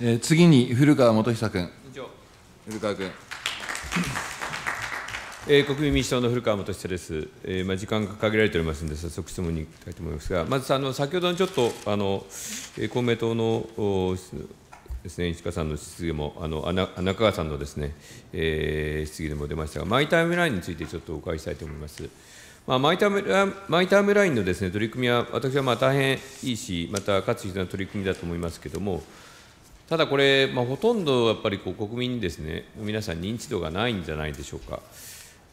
えー、次に古川元久君。古川君。えー、国民民主党の古川元久です、えーまあ、時間が限られておりますので、早速質問にいきたいと思いますが、まずあの先ほどのちょっとあの、え公明党のですね、石川さんの質疑も、あの中川さんのですね、えー、質疑でも出ましたが、マイタイムラインについてちょっとお伺いしたいと思います。まあ、マイタイムマイタイムラインのですね取り組みは、私はまあ大変いいし、また、かつ必要な取り組みだと思いますけれども、ただこれ、まあ、ほとんどやっぱりこう国民にですね皆さん認知度がないんじゃないでしょうか。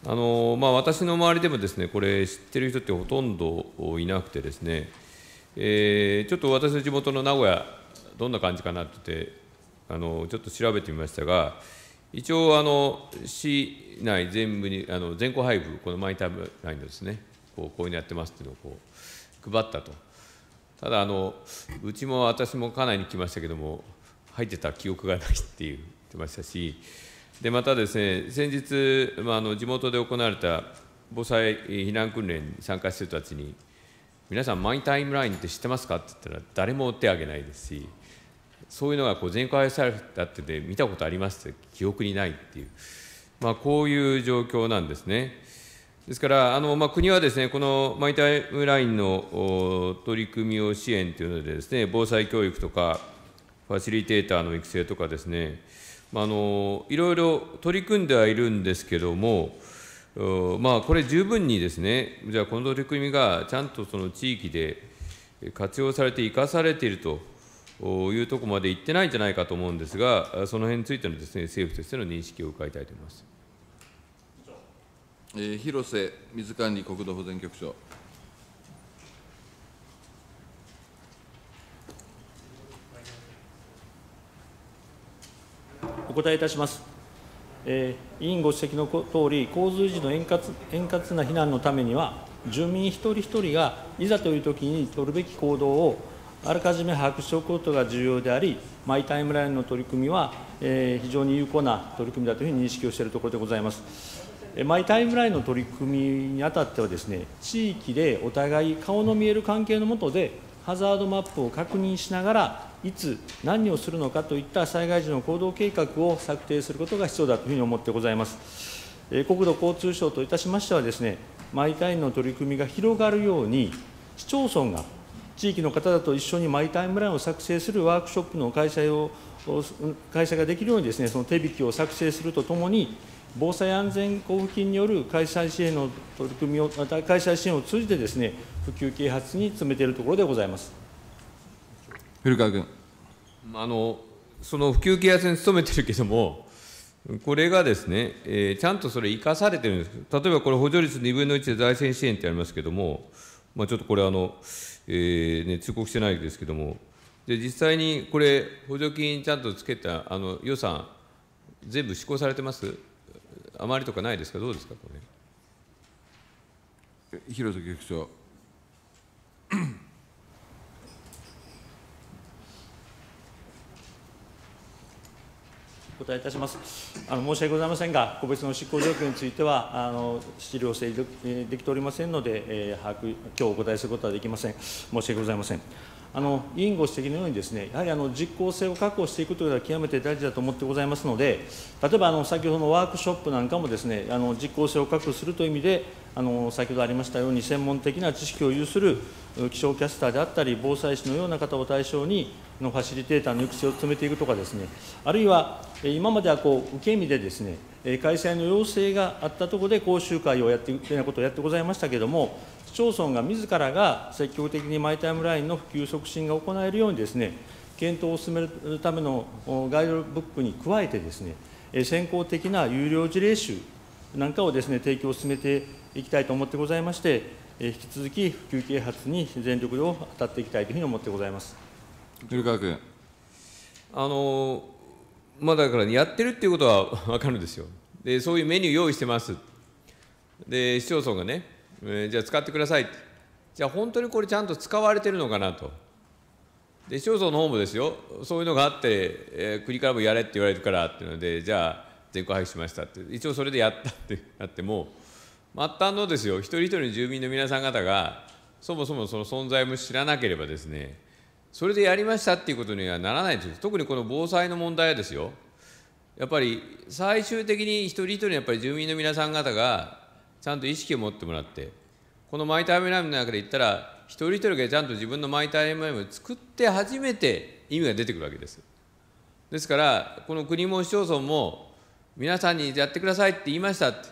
あのまあ、私の周りでもですねこれ知ってる人ってほとんどいなくてですね、えー、ちょっと私の地元の名古屋どんな感じかなってあのちょっと調べてみましたが一応あの市内全部にあの全校配布このマイタイムラインのですねこうこういうのやってますっていうのをこう配ったとただあのうちも私も家内に来ましたけども入ってた記憶がないって言ってましたしでまたですね先日、まあ、あの地元で行われた防災避難訓練に参加してる人たちに皆さんマイタイムラインって知ってますかって言ったら誰も手挙げないですしそういうのがこう全開されたってで見たことありますって記憶にないっていう、まあ、こういう状況なんですね。ですからあの、まあ、国はですねこのマイタイムラインの取り組みを支援というのでですね防災教育とかファシリテーターの育成とかですね、まあ、あのいろいろ取り組んではいるんですけども、まあ、これ十分にですね、じゃあこの取り組みがちゃんとその地域で活用されて生かされているというところまでいってないんじゃないかと思うんですが、その辺についてのですね政府としての認識を伺いたいと思います。えー、広瀬水管理国土保全局長。お答えいたします。えー、委員ご指摘のとおり、洪水時の円滑円滑な避難のためには、住民一人一人がいざというときに取るべき行動をあらかじめ把握しておくことが重要であり、マイタイムラインの取り組みは、えー、非常に有効な取り組みだというふうに認識をしているところでございます。マイタイムラインの取り組みにあたってはですね、地域でお互い顔の見える関係のもとでハザードマップを確認しながら、いつ、何をするのかといった災害時の行動計画を策定することが必要だというふうに思ってございます。国土交通省といたしましてはですね、マイタイムの取り組みが広がるように、市町村が地域の方々と一緒にマイタイムラインを作成するワークショップの開催を開催ができるようにですね、その手引きを作成するとともに、防災安全交付金による開催支援の取り組みを、開催支援を通じてですね、普及啓発に詰めているところでございます古川君あのその普及啓発に努めてるけども、これがですね、えー、ちゃんとそれ、生かされてるんです、例えばこれ、補助率2分の1で財政支援ってありますけども、まあ、ちょっとこれあの、えーね、通告してないですけども、で実際にこれ、補助金ちゃんとつけたあの予算、全部施行されてますあまりとかないですか、どうですか、これ。広瀬局長お答えいたします。あの申し訳ございませんが、個別の執行状況については、あの資料整理できておりませんので、えー、把握、今日お答えすることはできません。申し訳ございません。あの委員ご指摘のようにですね、やはりあの実効性を確保していくということは極めて大事だと思ってございますので、例えばあの先ほどのワークショップなんかもですね、あの実効性を確保するという意味で、あの先ほどありましたように専門的な知識を有する気象キャスターであったり、防災士のような方を対象に、のファシリテーターの育成を進めていくとかですね、あるいは今まではこう受け身でですね、開催の要請があったところで講習会をやっていくというようなことをやってございましたけれども、市町村が自らが積極的にマイタイムラインの普及促進が行えるようにですね、検討を進めるためのガイドブックに加えてですね、先行的な有料事例集なんかをですね、提供を進めていきたいと思ってございまして、引き続き普及啓発に全力を当たっていきたいというふうに思ってございます。古川君。あの、まあ、だからやってるっていうことは分かるんですよ。で、そういうメニュー用意してます。で、市町村がね、えー、じゃあ使ってくださいって、じゃあ本当にこれちゃんと使われてるのかなとで市町村の方もですよそういうのがあって、えー、国からもやれって言われるからっていうのでじゃあ全国配布しましたって一応それでやったってなっても末端のですよ一人一人の住民の皆さん方がそもそもその存在も知らなければですねそれでやりましたっていうことにはならないんです特にこの防災の問題はですよやっぱり最終的に一人一人やっぱり住民の皆さん方がちゃんと意識を持ってもらってこのマイ・タイムラインの中で言ったら一人一人がちゃんと自分のマイ・タイムラインを作って初めて意味が出てくるわけですですからこの国も市町村も皆さんにやってくださいって言いましたって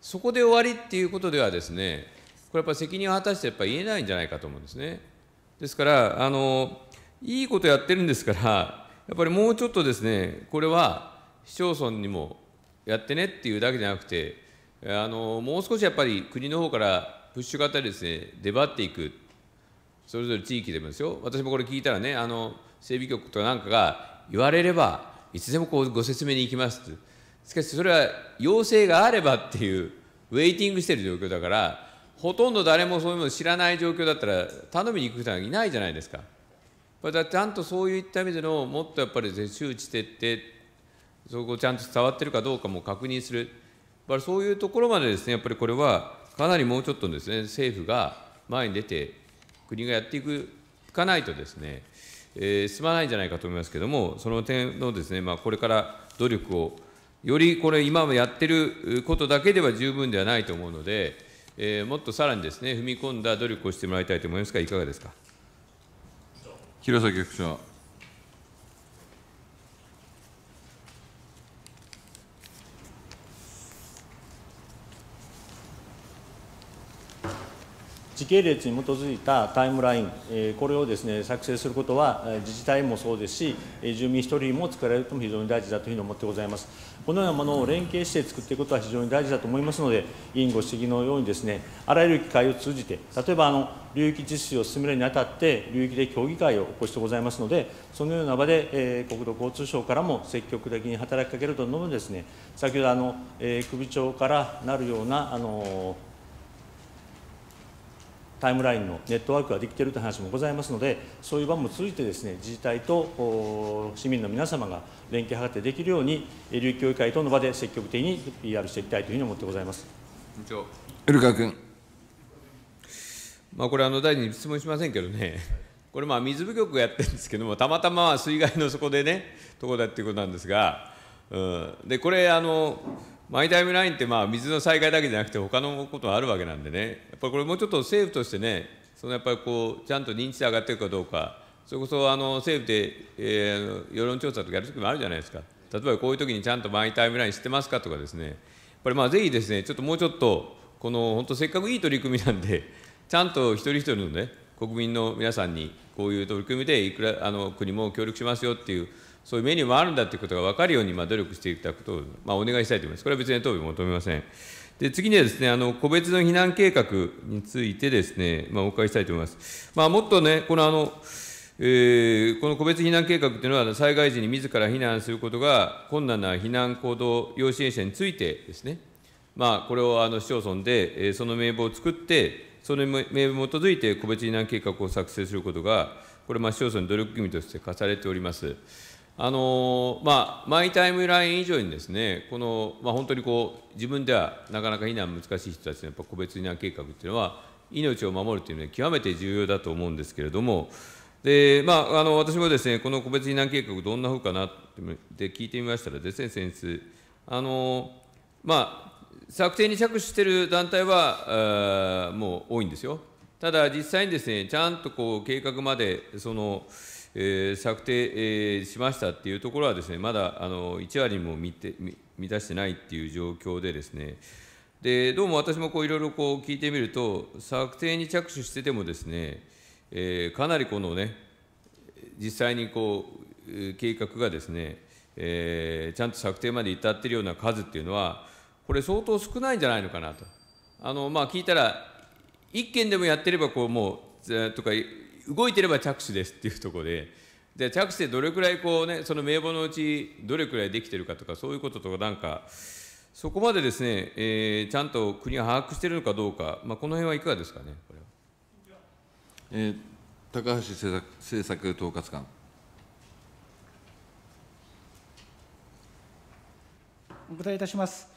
そこで終わりっていうことではですねこれやっぱ責任を果たしてやっぱ言えないんじゃないかと思うんですねですからあのいいことやってるんですからやっぱりもうちょっとですねこれは市町村にもやってねっていうだけじゃなくてあのもう少しやっぱり国の方からプッシュ型でですね出張っていく、それぞれ地域でもですよ、私もこれ聞いたらね、あの整備局とかなんかが言われれば、いつでもこうご説明に行きますと、しかしそれは要請があればっていう、ウェイティングしてる状況だから、ほとんど誰もそういうのを知らない状況だったら、頼みに行く人はいないじゃないですか。だからちゃんとそういった意味での、もっとやっぱり周知徹底、そこをちゃんと伝わってるかどうかも確認する。まそういうところまでですね、やっぱりこれは、かなりもうちょっとですね、政府が前に出て、国がやっていくかないとですね、えー、進まないんじゃないかと思いますけれども、その点のですね、まあ、これから努力を、よりこれ、今もやってることだけでは十分ではないと思うので、えー、もっとさらにですね、踏み込んだ努力をしてもらいたいと思いますが、いかがですか。広崎副長。時系列に基づいたタイムライン、えこれをです、ね、作成することは、自治体もそうですし、住民一人も作られることも非常に大事だというふうに思ってございます。このようなものを連携して作っていくことは非常に大事だと思いますので、委員ご指摘のようにです、ね、あらゆる機会を通じて、例えばあの流域実施を進めるにあたって、流域で協議会を起こしてございますので、そのような場で、え国土交通省からも積極的に働きかけるとともにです、ね、先ほどあの、え首長からなるような、あのタイムラインのネットワークができているという話もございますのでそういう場も通じてですね自治体と市民の皆様が連携を図ってできるように琉球会等の場で積極的に PR していきたいというふうに思ってございます。エ古川君まあ、これあの大臣に質問しませんけどね、これま水部局がやってるんですけども、たまたま水害の底でね、とこだっていうことなんですが、うん、でこれあのマイタイムラインってまあ水の災害だけじゃなくて他のことはあるわけなんでねやっぱりこれもうちょっと政府としてねそのやっぱりこうちゃんと認知度上がってるかどうかそれこそあの政府で、えー、世論調査とかやるときもあるじゃないですか例えばこういうときにちゃんとマイタイムライン知ってますかとかですねやっぱりまあぜひですねちょっともうちょっとこの本当せっかくいい取り組みなんで ちゃんと一人一人のね国民の皆さんにこういう取り組みでいくらあの国も協力しますよっていうそういうメニューもあるんだということが分かるように、まあ、努力していただくことを、まあ、お願いしたいと思います。これは別に答弁求めません。で次にはですね、あの個別の避難計画についてですね、まあ、お伺いしたいと思います。まあ、もっとね、このあの、えー、この個別避難計画というのは、災害時に自ら避難することが困難な避難行動要支援者についてですね、まあ、これをあの市町村で、えー、その名簿を作って、その名簿に基づいて個別避難計画を作成することが、これ、市町村の努力義務として課されております。あのまあ、マイタイムライン以上にですね、この、まあ、本当にこう、自分ではなかなか避難難しい人たちのやっぱ個別避難計画っていうのは、命を守るというのは極めて重要だと思うんですけれども、でまあ、あの私もですね、この個別避難計画、どんなふうかなって聞いてみましたらですね、先日、あのまあ、策定に着手している団体はあもう多いんですよ。ただ、実際にですね、ちゃんとこう計画まで、その、えー、策定、えー、しましたっていうところはですね、まだあの1割も満て満たしてないっていう状況でですね、でどうも私もこういろいろこう聞いてみると、策定に着手しててもですね、えー、かなりこのね、実際にこう計画がですね、えー、ちゃんと策定まで至っているような数っていうのは、これ、相当少ないんじゃないのかなと。あのまあ、聞いたら、1件でもやってればこう、もう、とか動いてれば着手ですっていうところで、じあ着手でどれくらいこうね、その名簿のうちどれくらいできてるかとか、そういうこととかなんか、そこまでですね、えー、ちゃんと国が把握しているのかどうか、まあ、この辺はいかがですかね、これは。えー、高橋政策政策統括官。お答えいたします。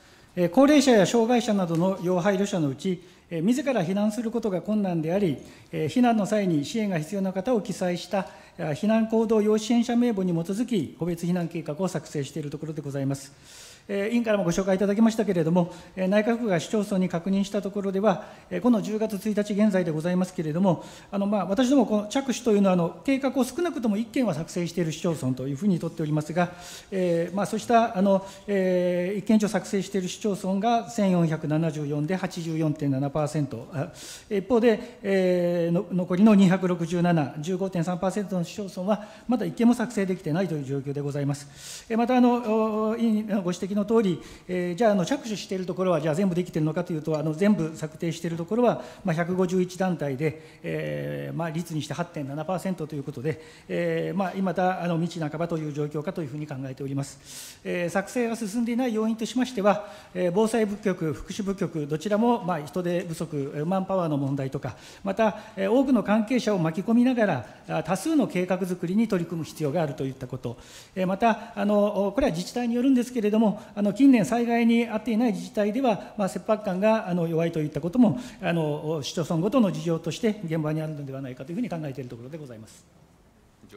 高齢者や障害者などの要配慮者のうち、自ら避難することが困難であり、避難の際に支援が必要な方を記載した避難行動要支援者名簿に基づき、個別避難計画を作成しているところでございます。え委員からもご紹介いただきましたけれども、え内閣府が市町村に確認したところでは、えこの10月1日現在でございますけれども、あのまあ私ども、この着手というのはあの、計画を少なくとも1件は作成している市町村というふうにとっておりますが、えーまあ、そうしたあの、えー、1件以上作成している市町村が1474で84.7%、あ一方で、えー、の残りの267、15.3%の市町村は、まだ1件も作成できていないという状況でございます。えー、またあの委員ご指摘の通り、えー、じゃああの着手しているところはじゃあ全部できているのかというとあの全部策定しているところは、まあ、151団体で、えーまあ、率にして8.7%ということで、えーまあ、今だあの知半ばという状況かというふうに考えております、えー、作成が進んでいない要因としましては、えー、防災部局福祉部局どちらも、まあ、人手不足マンパワーの問題とかまた、えー、多くの関係者を巻き込みながら多数の計画づくりに取り組む必要があるといったこと、えまたあのこれは自治体によるんですけれどもあの近年災害に遭っていない自治体では、まあ、切迫感があの弱いといったこともあの市町村ごとの事情として現場にあるのではないかというふうに考えているところでございます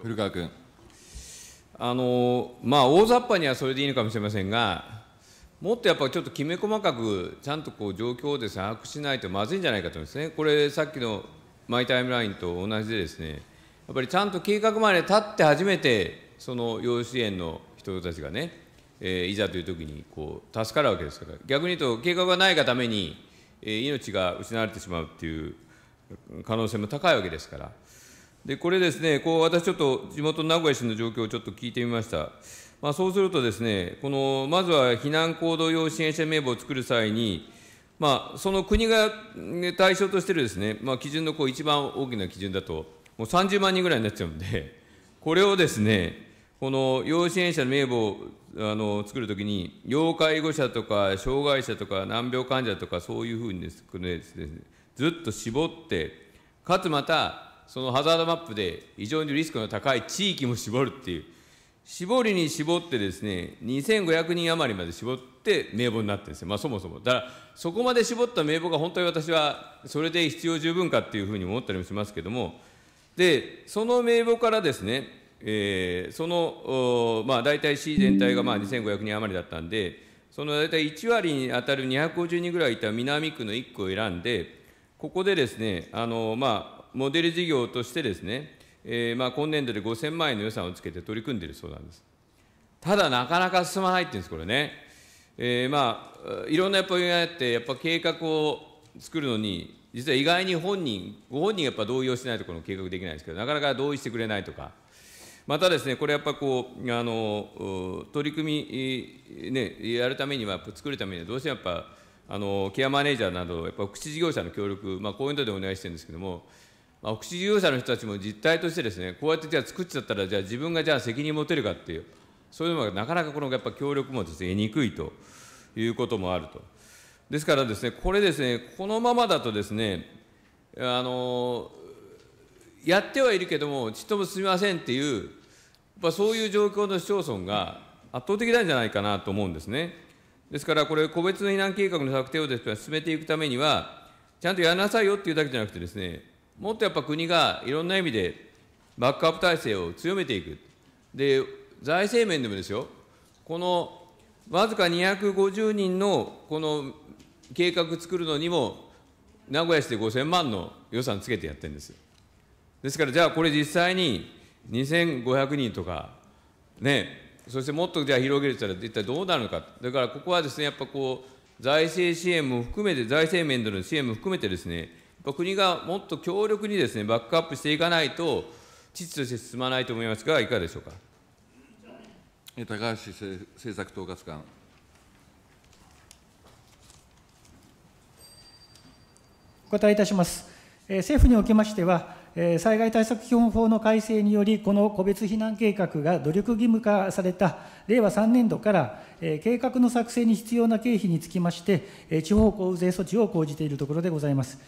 古川君あの、まあ、大雑把にはそれでいいのかもしれませんがもっとやっぱりちょっときめ細かくちゃんとこう状況をです、ね、把握しないとまずいんじゃないかと思いますね。これさっきのマイタイムラインと同じでですねやっぱりちゃんと計画まで立って初めてその養子縁の人たちがねえー、いざという時にこう助かるわけですから逆に言うと計画がないがために、えー、命が失われてしまうっていう可能性も高いわけですからでこれですねこう私ちょっと地元名古屋市の状況をちょっと聞いてみました、まあ、そうするとですねこのまずは避難行動用支援者名簿を作る際にまあ、その国が対象としてるですね、まあ、基準のこう一番大きな基準だと、もう30万人ぐらいになっちゃうんで、これをですね、この養子援者の名簿をあの作るときに、要介護者とか障害者とか難病患者とかそういうふうにですね、ずっと絞って、かつまた、そのハザードマップで非常にリスクの高い地域も絞るっていう、絞りに絞ってですね、2500人余りまで絞って名簿になってるんですよ、まあ、そもそも。だから、そこまで絞った名簿が本当に私は、それで必要十分かっていうふうに思ったりもしますけども、で、その名簿からですね、えー、その、まあ、大体市全体がまあ2500人余りだったんで、その大体1割に当たる250人ぐらいいた南区の1区を選んで、ここでですね、あのまあ、モデル事業としてですね、えーまあ、今年度で5000万円の予算をつけて取り組んでいるそうなんです。ただ、なかなか進まないっていうんです、これね。えー、まあ、いろんなやっぱりやって、やっぱ計画を作るのに、実は意外に本人、ご本人やっぱ同意をしないとこの計画できないんですけど、なかなか同意してくれないとか、またですね、これやっぱこう、あの取り組み、ね、やるためには、作るためには、どうしてもやっぱ、あのケアマネージャーなど、やっぱ福祉事業者の協力、まあ、こういうのでお願いしてるんですけども、まあ、福祉事業者の人たちも実態としてですね、こうやってじゃあ作っちゃったら、じゃあ自分がじゃあ責任持てるかっていう、そういうのがなかなかこのやっぱ協力もですね、得にくいということもあると。ですからですね、これですね、このままだとですね、あのやってはいるけども、ちっとも進みませんっていうまあ、そういう状況の市町村が圧倒的なんじゃないかなと思うんですね。ですから、これ、個別の避難計画の策定をです、ね、進めていくためには、ちゃんとやらなさいよっていうだけじゃなくてですね、もっとやっぱ国がいろんな意味でバックアップ体制を強めていく。で、財政面でもですよ、このわずか250人のこの計画作るのにも、名古屋市で5000万の予算つけてやってるんです。ですから、じゃあこれ実際に2500人とか、ね、そしてもっとじゃあ広げれたら一体どうなるのか、だからここはですね、やっぱこう、財政支援も含めて、財政面での支援も含めてですね、国がもっと強力にですね、バックアップしていかないと、秩序として進まないと思いますが、いかがでしょうか。高橋政策統括官。お答えいたします。政府におきましては、災害対策基本法の改正により、この個別避難計画が努力義務化された令和3年度から、計画の作成に必要な経費につきまして、地方交付税措置を講じているところでございます。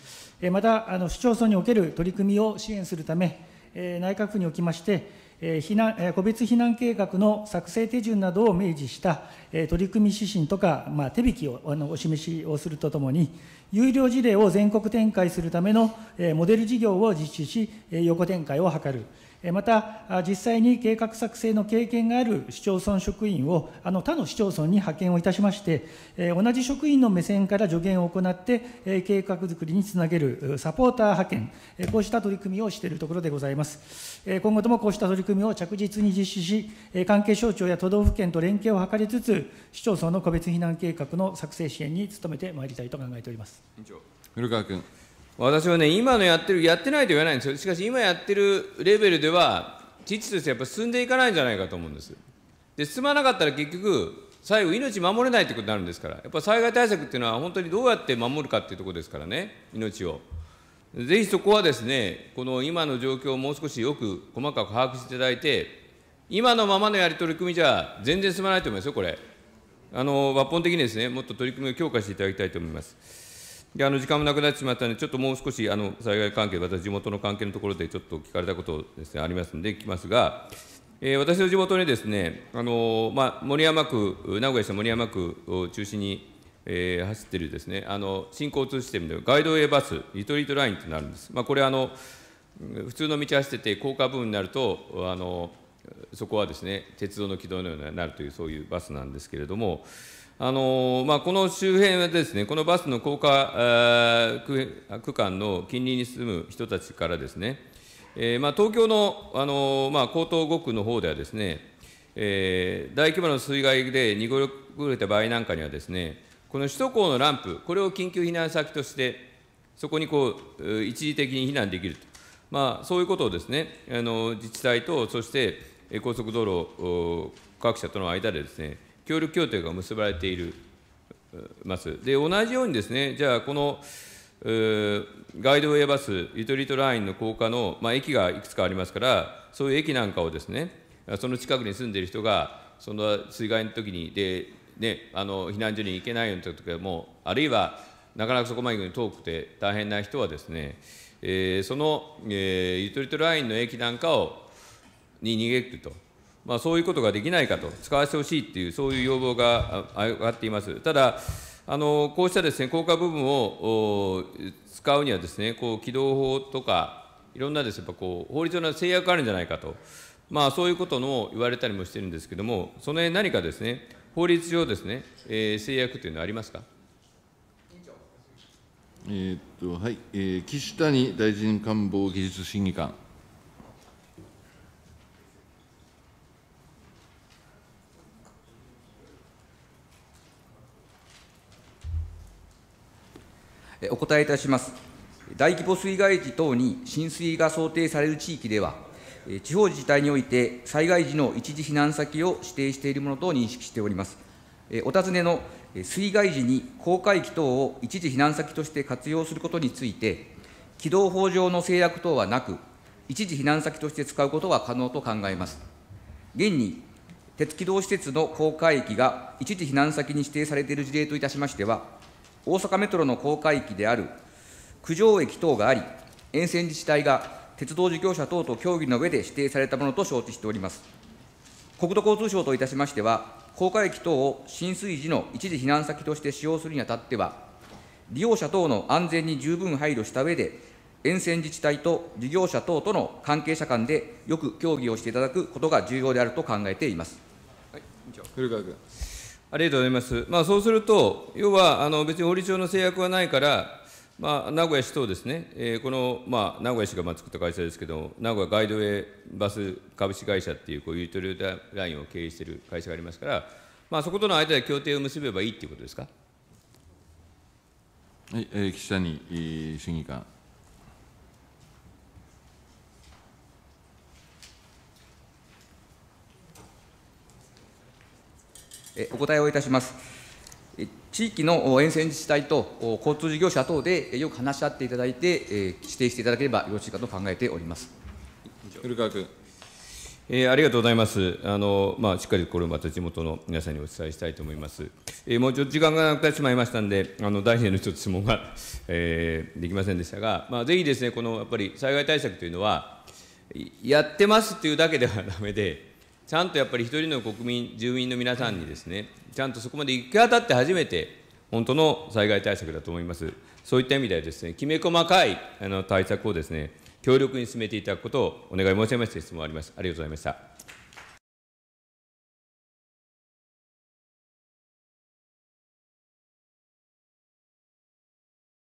また、市町村における取り組みを支援するため、内閣府におきまして、避難個別避難計画の作成手順などを明示した取り組み指針とか、まあ、手引きをあのお示しをするとともに、有料事例を全国展開するためのモデル事業を実施し、横展開を図る。また、実際に計画作成の経験がある市町村職員をあの他の市町村に派遣をいたしまして、同じ職員の目線から助言を行って、計画づくりにつなげるサポーター派遣、こうした取り組みをしているところでございます。今後ともこうした取り組みを着実に実施し、関係省庁や都道府県と連携を図りつつ、市町村の個別避難計画の作成支援に努めてまいりたいと考えております。委員長古川君私はね、今のやってる、やってないと言わないんですよ。しかし、今やってるレベルでは、父としてやっぱ進んでいかないんじゃないかと思うんです。で、進まなかったら結局、最後、命守れないってことになるんですから、やっぱ災害対策っていうのは、本当にどうやって守るかっていうところですからね、命を。ぜひそこはですね、この今の状況をもう少しよく細かく把握していただいて、今のままのやり取り組みじゃ全然進まないと思いますよ、これ。あの抜本的にですね、もっと取り組みを強化していただきたいと思います。であの時間もなくなってしまったので、ちょっともう少しあの災害関係、また地元の関係のところでちょっと聞かれたことです、ね、ありますので、聞きますが、えー、私の地元にですね、あのまあ、森山区、名古屋市の森山区を中心に、えー、走っているですねあの新交通システムでガイドウェイバス、リトリートラインとなるんです。まあ、これあの普通の道走ってて、高架部分になると、あのそこはですね鉄道の軌道のようになるというそういうバスなんですけれども、あのまあ、この周辺はですねこのバスの高架区間の近隣に住む人たちからですね、えー、まあ、東京の、あのまあ、江東5区の方ではですね、えー、大規模な水害で濁れた場合なんかにはですねこの首都高のランプこれを緊急避難先としてそこにこう一時的に避難できると、まあ、そういうことをですねあの自治体とそして高速道路各社との間でですね、協力協定が結ばれているます。で、同じようにですね、じゃあ、このガイドウェイバス、ゆとりとラインの高架の、まあ、駅がいくつかありますから、そういう駅なんかをですね、その近くに住んでいる人が、その水害の時に、で、ね、あの避難所に行けないようなとでも、あるいはなかなかそこまで遠くて大変な人はですね、えー、その、えー、ゆとりとラインの駅なんかをに逃げると、まあ、そういうことができないかと、使わせてほしいっていう、そういう要望が上がっています。ただあのこうしたですね効果部分を使うにはですねこう機動法とかいろんなですやっぱこう法律の制約があるんじゃないかとまあそういうことの言われたりもしてるんですけれどもその辺何かですね法律上ですね、えー、制約というのはありますか。えー、っとはい、えー、岸谷大臣官房技術審議官。お答えいたします。大規模水害時等に浸水が想定される地域では、地方自治体において災害時の一時避難先を指定しているものと認識しております。お尋ねの水害時に公開機等を一時避難先として活用することについて、機動法上の制約等はなく、一時避難先として使うことは可能と考えます。現に、鉄軌道施設の公開域が一時避難先に指定されている事例といたしましては、大阪メトロの公開域である九条駅等があり、沿線自治体が鉄道事業者等と協議の上で指定されたものと承知しております。国土交通省といたしましては、高架駅等を浸水時の一時避難先として使用するにあたっては、利用者等の安全に十分配慮した上で、沿線自治体と事業者等との関係者間でよく協議をしていただくことが重要であると考えています。はい、委員長古川君ありがとうございます。まあ、そうすると、要はあの別に法律上の制約はないから、まあ、名古屋市等ですね、えー、この、まあ、名古屋市がまあ作った会社ですけど、名古屋ガイドウェイバス株式会社っていう、こういうユートリオラインを経営している会社がありますから、まあ、そことの間で協定を結べばいいっていうことですか。はい、えー、岸谷、えー、審議官。お答えをいたします。地域の沿線自治体と交通事業者等でよく話し合っていただいて、指定していただければよろしいかと考えております古川君、えー、ありがとうございます、あのまあ、しっかりこれ、また地元の皆さんにお伝えしたいと思います、えー、もうちょっと時間がなくなってしまいましたんで、あの大臣の一つ質問が、えー、できませんでしたが、まあ、ぜひですね、このやっぱり災害対策というのは、やってますというだけではだめで、ちゃんとやっぱり一人の国民、住民の皆さんにですね、ちゃんとそこまで行き渡って初めて、本当の災害対策だと思います。そういった意味ではですね、きめ細かいあの対策をですね、強力に進めていただくことをお願い申し上げまして質問あります。ありがとうございました。